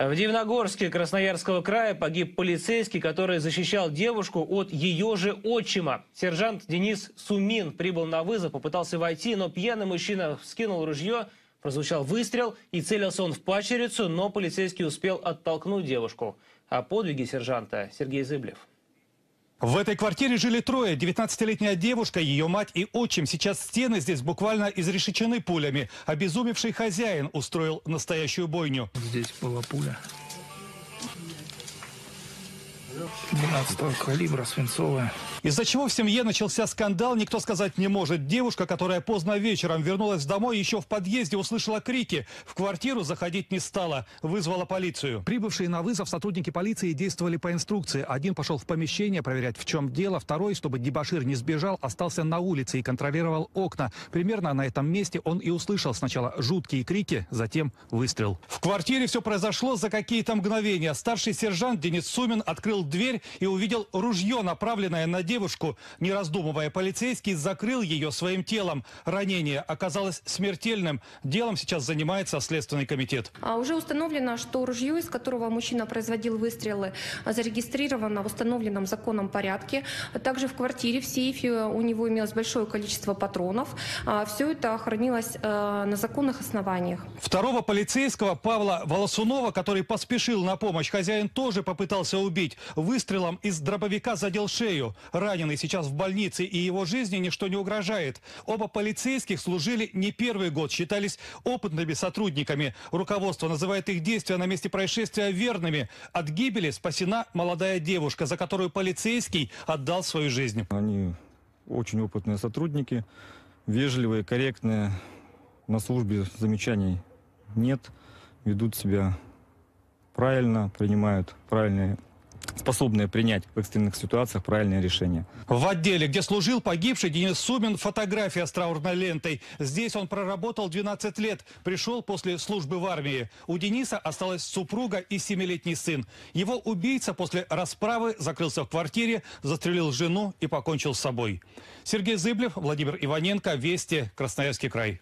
В Дивногорске Красноярского края погиб полицейский, который защищал девушку от ее же отчима. Сержант Денис Сумин прибыл на вызов, попытался войти, но пьяный мужчина скинул ружье, прозвучал выстрел, и целился он в пачерицу, но полицейский успел оттолкнуть девушку. О подвиге сержанта Сергей Зыблев. В этой квартире жили трое. 19-летняя девушка, ее мать и отчим. Сейчас стены здесь буквально изрешечены пулями. Обезумевший хозяин устроил настоящую бойню. Здесь была пуля. 12 калибра, свинцовая. Из-за чего в семье начался скандал, никто сказать не может. Девушка, которая поздно вечером вернулась домой, еще в подъезде услышала крики. В квартиру заходить не стала. Вызвала полицию. Прибывшие на вызов сотрудники полиции действовали по инструкции. Один пошел в помещение проверять, в чем дело. Второй, чтобы дебашир не сбежал, остался на улице и контролировал окна. Примерно на этом месте он и услышал сначала жуткие крики, затем выстрел. В квартире все произошло за какие-то мгновения. Старший сержант Денис Сумин открыл дверь дверь и увидел ружье, направленное на девушку. Не раздумывая, полицейский закрыл ее своим телом. Ранение оказалось смертельным. Делом сейчас занимается Следственный комитет. А уже установлено, что ружье, из которого мужчина производил выстрелы, а, зарегистрировано в установленном законом порядке. А также в квартире, в сейфе э, у него имелось большое количество патронов. А, Все это хранилось э, на законных основаниях. Второго полицейского Павла Волосунова, который поспешил на помощь, хозяин тоже попытался убить выстрелом из дробовика задел шею. Раненый сейчас в больнице, и его жизни ничто не угрожает. Оба полицейских служили не первый год, считались опытными сотрудниками. Руководство называет их действия на месте происшествия верными. От гибели спасена молодая девушка, за которую полицейский отдал свою жизнь. Они очень опытные сотрудники, вежливые, корректные. На службе замечаний нет, ведут себя правильно, принимают правильные способные принять в экстренных ситуациях правильные решения. В отделе, где служил погибший Денис Сумин, фотография с траурной лентой. Здесь он проработал 12 лет, пришел после службы в армии. У Дениса осталась супруга и семилетний сын. Его убийца после расправы закрылся в квартире, застрелил жену и покончил с собой. Сергей Зыблев, Владимир Иваненко, Вести, Красноярский край.